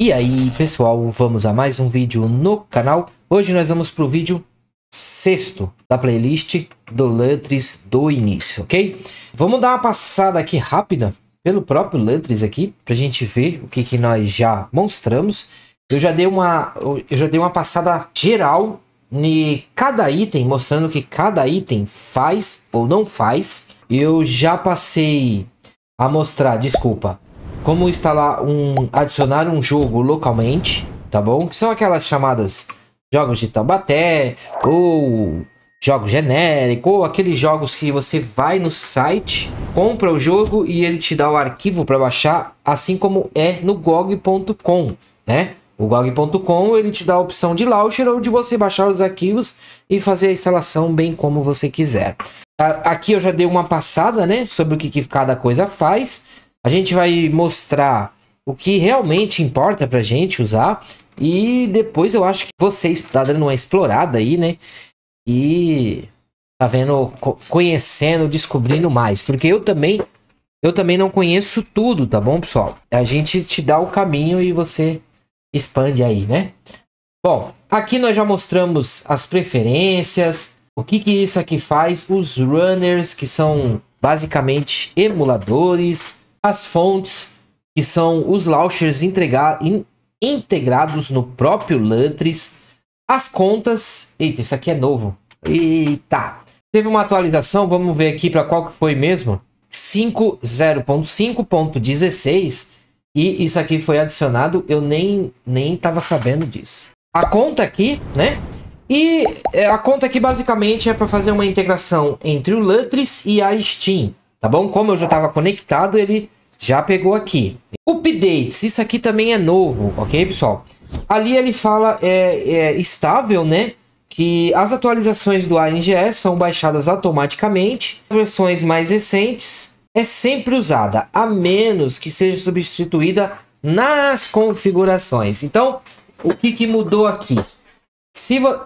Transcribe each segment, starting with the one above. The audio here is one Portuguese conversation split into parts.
E aí pessoal, vamos a mais um vídeo no canal. Hoje nós vamos para o vídeo sexto da playlist do Lutris do início, ok? Vamos dar uma passada aqui rápida pelo próprio Lutris aqui, para a gente ver o que, que nós já mostramos. Eu já dei uma, eu já dei uma passada geral em cada item, mostrando o que cada item faz ou não faz. Eu já passei a mostrar, desculpa, como instalar um, adicionar um jogo localmente, tá bom? Que são aquelas chamadas jogos de Taubaté ou jogos genérico ou aqueles jogos que você vai no site, compra o jogo e ele te dá o arquivo para baixar, assim como é no GOG.com, né? O GOG.com ele te dá a opção de launcher ou de você baixar os arquivos e fazer a instalação bem como você quiser. Aqui eu já dei uma passada, né, sobre o que cada coisa faz. A gente vai mostrar o que realmente importa pra gente usar. E depois eu acho que vocês tá dando uma explorada aí, né? E tá vendo, conhecendo, descobrindo mais. Porque eu também, eu também não conheço tudo, tá bom, pessoal? A gente te dá o caminho e você expande aí, né? Bom, aqui nós já mostramos as preferências, o que que isso aqui faz, os runners que são basicamente emuladores, as fontes, que são os launchers in, integrados no próprio Lutris. As contas. Eita, isso aqui é novo. Eita! Teve uma atualização, vamos ver aqui para qual que foi mesmo. 50.5.16 e isso aqui foi adicionado, eu nem nem estava sabendo disso. A conta aqui, né? E é, a conta aqui basicamente é para fazer uma integração entre o Lutris e a Steam tá bom? Como eu já estava conectado, ele já pegou aqui. Updates, isso aqui também é novo, ok, pessoal? Ali ele fala é, é estável, né? Que as atualizações do ANGS são baixadas automaticamente. As versões mais recentes é sempre usada, a menos que seja substituída nas configurações. Então, o que, que mudou aqui? Se, vo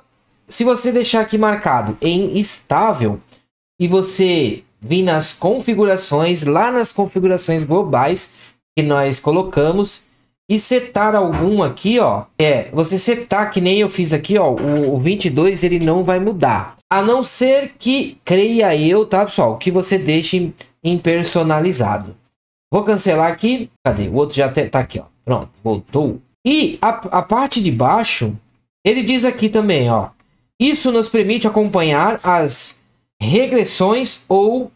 se você deixar aqui marcado em estável e você vim nas configurações, lá nas configurações globais que nós colocamos e setar algum aqui, ó. É, você setar que nem eu fiz aqui, ó, o, o 22 ele não vai mudar. A não ser que, creia eu, tá, pessoal, que você deixe em personalizado. Vou cancelar aqui. Cadê? O outro já tá aqui, ó. Pronto, voltou. E a, a parte de baixo, ele diz aqui também, ó. Isso nos permite acompanhar as regressões ou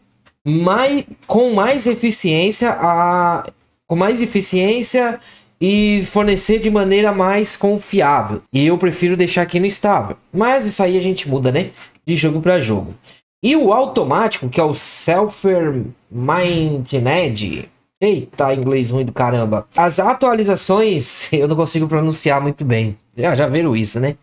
mais, com mais eficiência a, com mais eficiência e fornecer de maneira mais confiável. E eu prefiro deixar aqui no estável. Mas isso aí a gente muda, né? De jogo para jogo. E o automático, que é o Selfer Maintined. Eita, inglês ruim do caramba. As atualizações eu não consigo pronunciar muito bem. Já, já viram isso, né?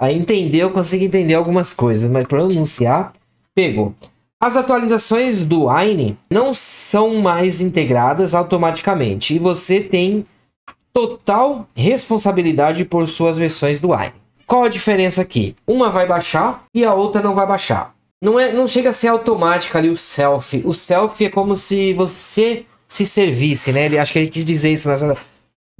Aí entender, eu consigo entender algumas coisas, mas pronunciar pegou. As atualizações do Aine não são mais integradas automaticamente e você tem total responsabilidade por suas versões do Aine. Qual a diferença aqui? Uma vai baixar e a outra não vai baixar. Não, é, não chega a ser automática ali o self. O self é como se você se servisse, né? Ele, acho que ele quis dizer isso nessa,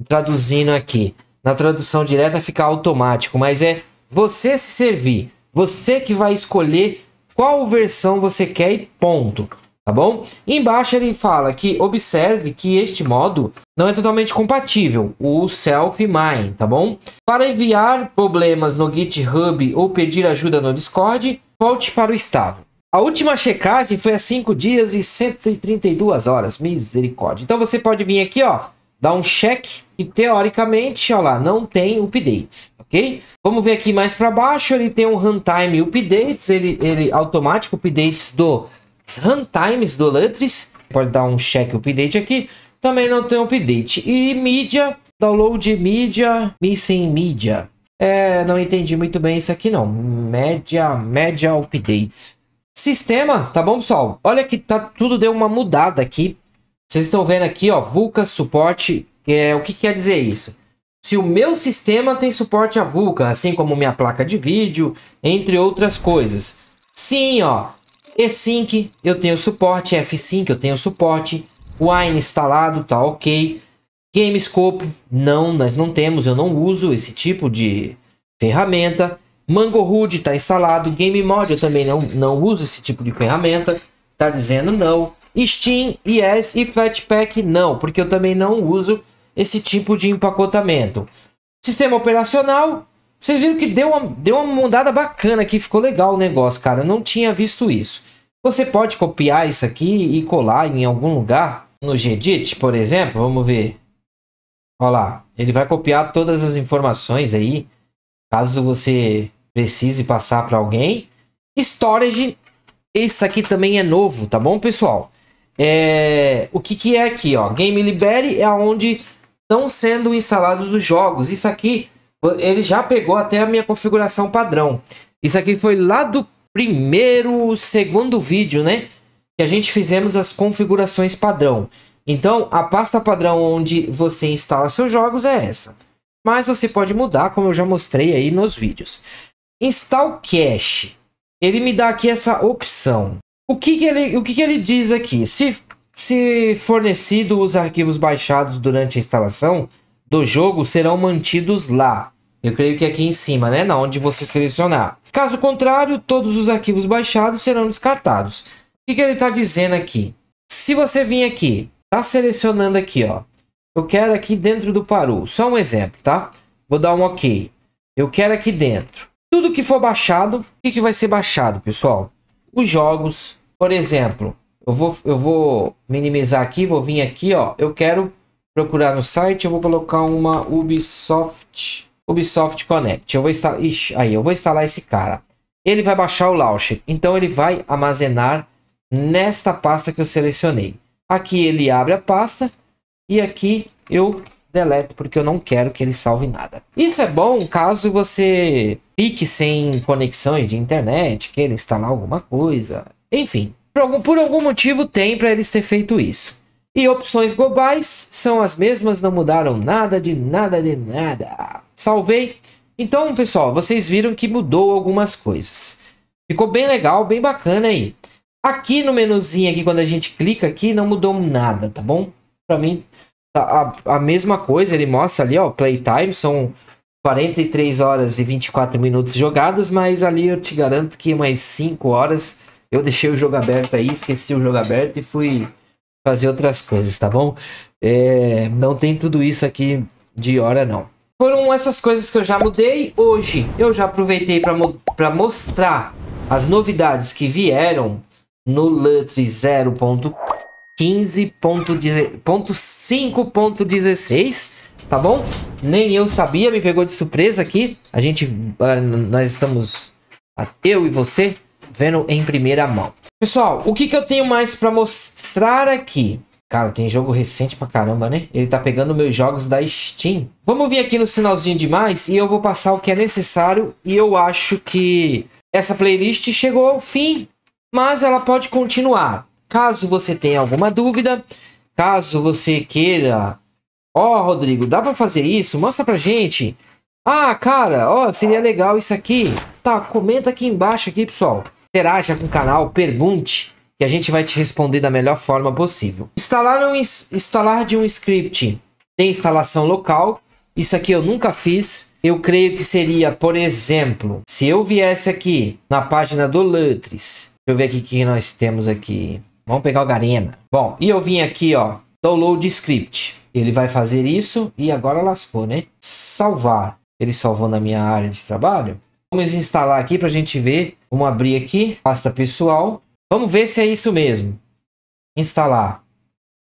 traduzindo aqui. Na tradução direta fica automático, mas é você se servir. Você que vai escolher qual versão você quer e ponto. Tá bom? Embaixo ele fala que observe que este modo não é totalmente compatível, o self-mine, tá bom? Para enviar problemas no GitHub ou pedir ajuda no Discord, volte para o estável. A última checagem foi há 5 dias e 132 horas, misericórdia. Então você pode vir aqui, ó, dar um check e teoricamente, ó lá, não tem updates, tá ok? Vamos ver aqui mais para baixo, ele tem um runtime updates, ele, ele automático updates do runtimes do Lutris, pode dar um check update aqui, também não tem update. E mídia, download mídia, missing mídia. É, não entendi muito bem isso aqui não, média, média updates. Sistema, tá bom pessoal? Olha que tá, tudo deu uma mudada aqui. Vocês estão vendo aqui, ó, Vulca suporte, é, o que quer dizer isso? se o meu sistema tem suporte a vulkan, assim como minha placa de vídeo, entre outras coisas. Sim, ó, E-Sync eu tenho suporte, F5 eu tenho suporte, Wine instalado, tá ok. GameScope, não, nós não temos, eu não uso esse tipo de ferramenta. MangoHood está instalado, GameMod eu também não, não uso esse tipo de ferramenta, tá dizendo não. Steam, Yes e Flatpak não, porque eu também não uso esse tipo de empacotamento. Sistema operacional, vocês viram que deu uma, deu uma mudada bacana aqui, ficou legal o negócio, cara. Eu não tinha visto isso. Você pode copiar isso aqui e colar em algum lugar, no Gedit, por exemplo. Vamos ver. Olha lá, ele vai copiar todas as informações aí, caso você precise passar para alguém. Storage, isso aqui também é novo, tá bom, pessoal? É, o que, que é aqui, ó? Game Libere é onde estão sendo instalados os jogos. Isso aqui, ele já pegou até a minha configuração padrão. Isso aqui foi lá do primeiro, segundo vídeo, né? Que a gente fizemos as configurações padrão. Então, a pasta padrão onde você instala seus jogos é essa. Mas você pode mudar, como eu já mostrei aí nos vídeos. Install Cache. Ele me dá aqui essa opção. O que, que ele, o que, que ele diz aqui? Se se fornecido, os arquivos baixados durante a instalação do jogo serão mantidos lá. Eu creio que aqui em cima, né? Na onde você selecionar. Caso contrário, todos os arquivos baixados serão descartados. O que, que ele está dizendo aqui? Se você vir aqui, tá selecionando aqui, ó. Eu quero aqui dentro do Paru. Só um exemplo, tá? Vou dar um OK. Eu quero aqui dentro. Tudo que for baixado, o que, que vai ser baixado, pessoal? Os jogos, por exemplo, eu vou, eu vou minimizar aqui, vou vir aqui, ó. Eu quero procurar no site, eu vou colocar uma Ubisoft, Ubisoft Connect. Eu vou instalar, ixi, aí, eu vou instalar esse cara. Ele vai baixar o launcher, então ele vai armazenar nesta pasta que eu selecionei. Aqui ele abre a pasta e aqui eu deleto porque eu não quero que ele salve nada. Isso é bom caso você fique sem conexões de internet, queira instalar alguma coisa, enfim, por algum, por algum motivo tem para eles ter feito isso. E opções globais são as mesmas, não mudaram nada de nada de nada. Salvei. Então, pessoal, vocês viram que mudou algumas coisas. Ficou bem legal, bem bacana aí. Aqui no menuzinho aqui, quando a gente clica aqui, não mudou nada, tá bom? Para mim, tá, a, a mesma coisa. Ele mostra ali, ó, playtime, são 43 horas e 24 minutos jogadas, mas ali eu te garanto que mais 5 horas eu deixei o jogo aberto aí, esqueci o jogo aberto e fui fazer outras coisas, tá bom? É, não tem tudo isso aqui de hora, não. Foram essas coisas que eu já mudei. Hoje eu já aproveitei para mo mostrar as novidades que vieram no LUT 0.15.5.16, tá bom? Nem eu sabia, me pegou de surpresa aqui. A gente, ah, nós estamos, eu e você, vendo em primeira mão. Pessoal, o que, que eu tenho mais para mostrar aqui? Cara, tem jogo recente pra caramba, né? Ele tá pegando meus jogos da Steam. Vamos vir aqui no sinalzinho de mais e eu vou passar o que é necessário. E eu acho que essa playlist chegou ao fim, mas ela pode continuar. Caso você tenha alguma dúvida, caso você queira... Ó, oh, Rodrigo, dá pra fazer isso? Mostra pra gente. Ah, cara, ó, oh, seria legal isso aqui. Tá, comenta aqui embaixo aqui, pessoal. Interaja com o canal, pergunte, que a gente vai te responder da melhor forma possível. Instalar, um, instalar de um script tem instalação local. Isso aqui eu nunca fiz. Eu creio que seria, por exemplo, se eu viesse aqui na página do Lutris. Deixa eu ver aqui o que nós temos aqui. Vamos pegar o Garena. Bom, e eu vim aqui, ó, download script. Ele vai fazer isso e agora lascou, né? Salvar. Ele salvou na minha área de trabalho. Vamos instalar aqui para a gente ver. Vamos abrir aqui, pasta pessoal. Vamos ver se é isso mesmo. Instalar.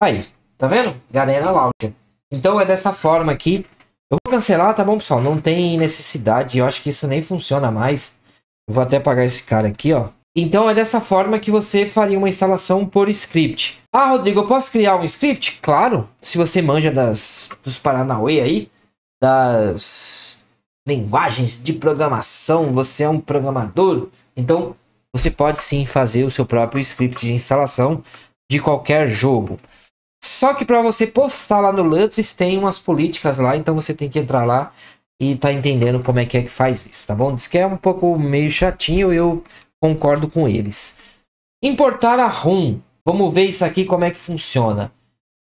Aí, tá vendo? Galera Launcher. Então é dessa forma aqui. Eu vou cancelar, tá bom, pessoal? Não tem necessidade. Eu acho que isso nem funciona mais. Eu vou até apagar esse cara aqui, ó. Então é dessa forma que você faria uma instalação por script. Ah, Rodrigo, eu posso criar um script? Claro, se você manja das, dos Paranauê aí, das linguagens de programação, você é um programador, então você pode sim fazer o seu próprio script de instalação de qualquer jogo. Só que para você postar lá no Lutris tem umas políticas lá, então você tem que entrar lá e tá entendendo como é que é que faz isso, tá bom? Diz que é um pouco meio chatinho, eu concordo com eles. Importar a ROM. Vamos ver isso aqui como é que funciona.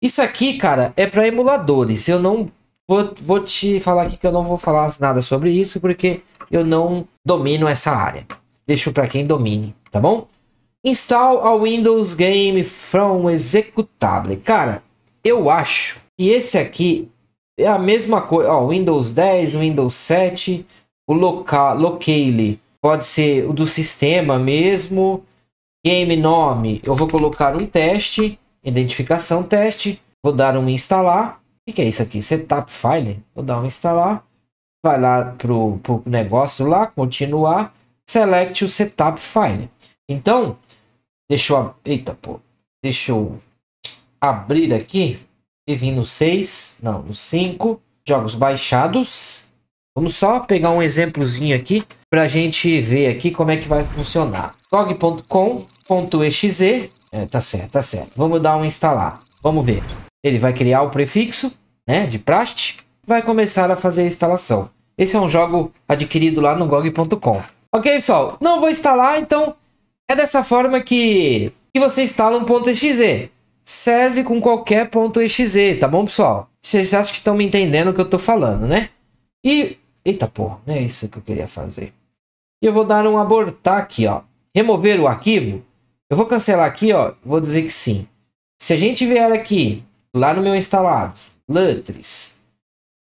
Isso aqui, cara, é para emuladores. Eu não Vou, vou te falar aqui que eu não vou falar nada sobre isso, porque eu não domino essa área. Deixo para quem domine, tá bom? Install a Windows Game from Executable. Cara, eu acho que esse aqui é a mesma coisa. Ó, Windows 10, Windows 7, o local, locale pode ser o do sistema mesmo. Game nome, eu vou colocar um teste, identificação teste, vou dar um instalar que, que é isso aqui? Setup file. Vou dar um instalar. Vai lá pro, negócio lá, continuar. Select o setup file. Então, deixa eu... Eita, pô. Deixa eu abrir aqui. E vim no 6. Não, no 5. Jogos baixados. Vamos só pegar um exemplozinho aqui para a gente ver aqui como é que vai funcionar. log.com.exe, é, tá certo, tá certo. Vamos dar um instalar, vamos ver. Ele vai criar o prefixo, né, de praste, vai começar a fazer a instalação. Esse é um jogo adquirido lá no GOG.com. Ok, pessoal? Não vou instalar, então é dessa forma que, que você instala um .exe. Serve com qualquer .exe, tá bom, pessoal? Vocês acham que estão me entendendo o que eu tô falando, né? E... Eita porra, não é isso que eu queria fazer. E eu vou dar um abortar aqui, ó. Remover o arquivo. Eu vou cancelar aqui, ó. Vou dizer que sim. Se a gente vier aqui, lá no meu instalados, Lutris.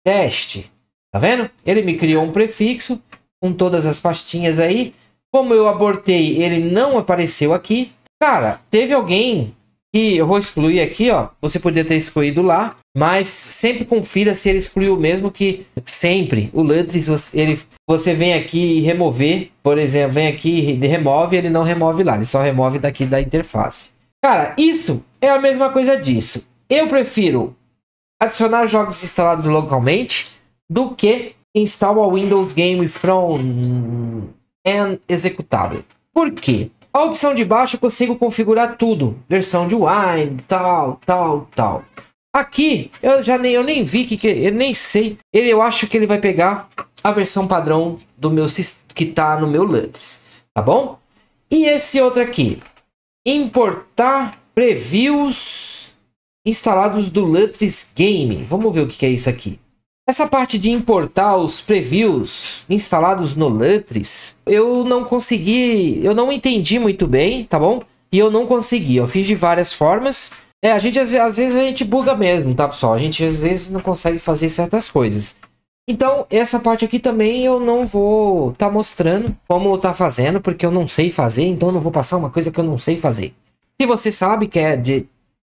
Teste. Tá vendo? Ele me criou um prefixo com todas as pastinhas aí. Como eu abortei, ele não apareceu aqui. Cara, teve alguém que eu vou excluir aqui, ó. Você podia ter excluído lá, mas sempre confira se ele excluiu mesmo que sempre o Lutris, ele você vem aqui e remover, por exemplo, vem aqui e remove, ele não remove lá, ele só remove daqui da interface. Cara, isso é a mesma coisa disso. Eu prefiro adicionar jogos instalados localmente do que instalar o Windows Game from an executável. Por quê? A opção de baixo eu consigo configurar tudo, versão de Wine, tal, tal, tal. Aqui eu já nem eu nem vi que, que eu nem sei. Ele eu acho que ele vai pegar a versão padrão do meu que tá no meu Linux, tá bom? E esse outro aqui, importar previews instalados do Lutris Game. Vamos ver o que é isso aqui. Essa parte de importar os previews instalados no Lutris, eu não consegui, eu não entendi muito bem, tá bom? E eu não consegui, eu fiz de várias formas. É, a gente às, às vezes a gente buga mesmo, tá pessoal? A gente às vezes não consegue fazer certas coisas. Então, essa parte aqui também eu não vou tá mostrando como tá fazendo, porque eu não sei fazer, então eu não vou passar uma coisa que eu não sei fazer. Se você sabe que é de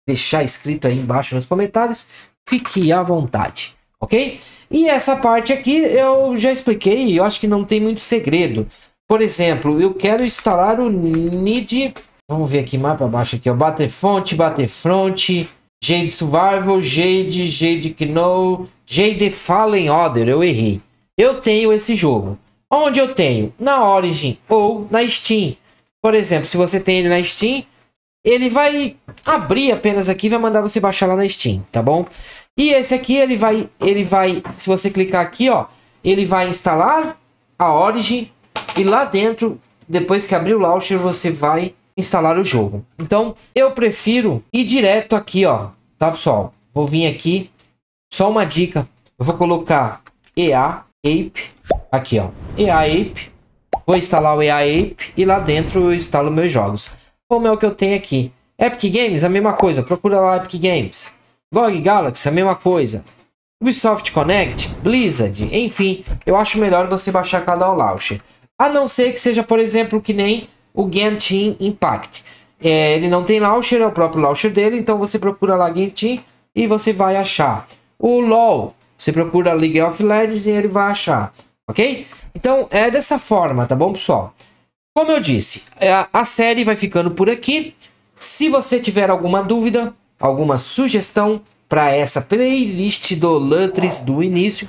deixar escrito aí embaixo nos comentários, fique à vontade, ok? E essa parte aqui eu já expliquei e eu acho que não tem muito segredo. Por exemplo, eu quero instalar o NID, vamos ver aqui mais para baixo aqui, ó, Battlefront, Battlefront, Jade Survival, Jade, Jade Kno, Jade Fallen Order, eu errei. Eu tenho esse jogo. Onde eu tenho? Na Origin ou na Steam. Por exemplo, se você tem ele na Steam, ele vai abrir apenas aqui, vai mandar você baixar lá na Steam, tá bom? E esse aqui ele vai, ele vai, se você clicar aqui, ó, ele vai instalar a Origin e lá dentro, depois que abrir o launcher, você vai instalar o jogo. Então, eu prefiro ir direto aqui, ó, tá pessoal? Vou vir aqui, só uma dica, eu vou colocar EA Ape aqui, ó, EA Ape. Vou instalar o EA Ape e lá dentro eu instalo meus jogos como é o que eu tenho aqui. Epic Games, a mesma coisa. Procura lá Epic Games. GOG Galaxy, a mesma coisa. Ubisoft Connect, Blizzard, enfim, eu acho melhor você baixar cada launcher. A não ser que seja, por exemplo, que nem o Genshin Impact. É, ele não tem launcher, é o próprio launcher dele, então você procura lá Genshin e você vai achar. O LoL, você procura League of Legends e ele vai achar, ok? Então é dessa forma, tá bom, pessoal? Como eu disse, é, a série vai ficando por aqui. Se você tiver alguma dúvida, alguma sugestão para essa playlist do Lutris do início,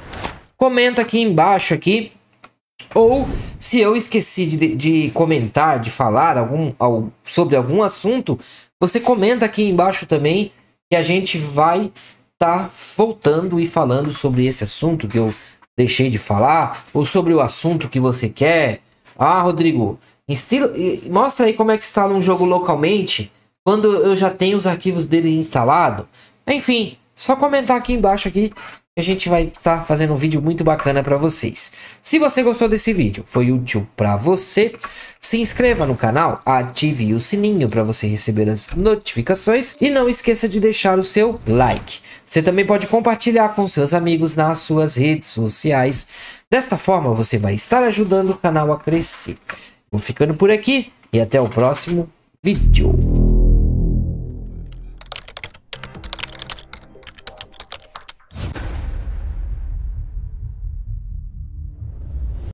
comenta aqui embaixo aqui. Ou se eu esqueci de, de comentar, de falar algum, sobre algum assunto, você comenta aqui embaixo também que a gente vai estar tá voltando e falando sobre esse assunto que eu deixei de falar, ou sobre o assunto que você quer. Ah, Rodrigo, mostra aí como é que instala um jogo localmente quando eu já tenho os arquivos dele instalado. Enfim, só comentar aqui embaixo aqui a gente vai estar tá fazendo um vídeo muito bacana para vocês. Se você gostou desse vídeo, foi útil para você, se inscreva no canal, ative o sininho para você receber as notificações e não esqueça de deixar o seu like. Você também pode compartilhar com seus amigos nas suas redes sociais. Desta forma, você vai estar ajudando o canal a crescer. Vou ficando por aqui e até o próximo vídeo.